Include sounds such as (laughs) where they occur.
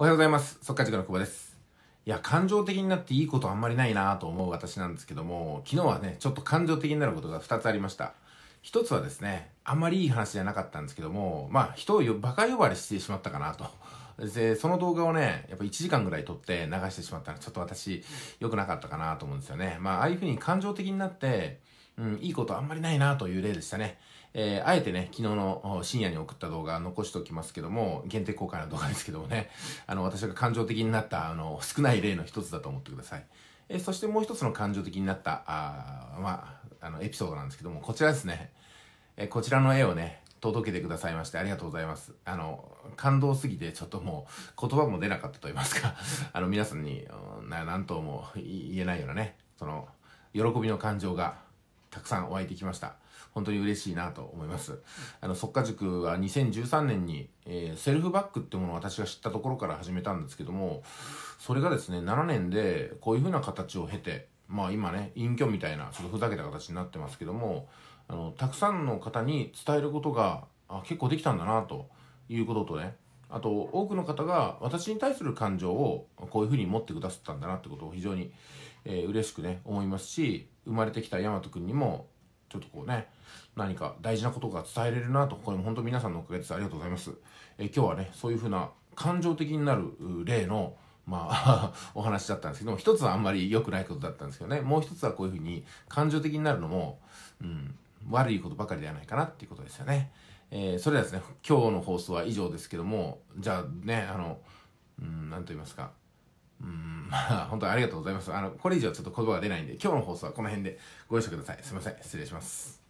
おはようございます。っか、塾の久保です。いや、感情的になっていいことあんまりないなと思う私なんですけども、昨日はね、ちょっと感情的になることが2つありました。1つはですね、あんまりいい話じゃなかったんですけども、まあ、人をバカ呼ばれしてしまったかなと。で、その動画をね、やっぱ1時間ぐらい撮って流してしまったら、ちょっと私、良くなかったかなと思うんですよね。まあ、ああいう風に感情的になって、うん、いいことあんまりないなという例でしたね。えー、あえてね、昨日の深夜に送った動画残しておきますけども、限定公開の動画ですけどもね、あの、私が感情的になった、あの、少ない例の一つだと思ってください。えー、そしてもう一つの感情的になった、あまあ、あの、エピソードなんですけども、こちらですね。えー、こちらの絵をね、届けてくださいましてありがとうございます。あの、感動すぎてちょっともう言葉も出なかったと言いますか、(laughs) あの皆さんに、な、なんとも言えないようなね、その、喜びの感情がたくさんお会いできました。本当に嬉しいなと思います。あの、速化塾は2013年に、えー、セルフバックってものを私が知ったところから始めたんですけども、それがですね、7年でこういう風な形を経て、まあ今ね、隠居みたいな、ちょっとふざけた形になってますけども、あの、たくさんの方に伝えることが、あ結構できたんだな、ということとね、あと多くの方が私に対する感情をこういうふうに持ってくださったんだなってことを非常に、えー、嬉しくね思いますし生まれてきた大和くんにもちょっとこうね何か大事なことが伝えれるなとこれも本当皆さんのおかげですありがとうございます、えー、今日はねそういうふうな感情的になる例のまあ (laughs) お話だったんですけども、一つはあんまり良くないことだったんですけどねもう一つはこういうふうに感情的になるのも、うん、悪いことばかりではないかなっていうことですよね。えー、それではですね、今日の放送は以上ですけども、じゃあね、あの、うん、なんと言いますか。うん、まあ、本当にありがとうございます。あの、これ以上ちょっと言葉が出ないんで、今日の放送はこの辺でご一緒ください。すいません。失礼します。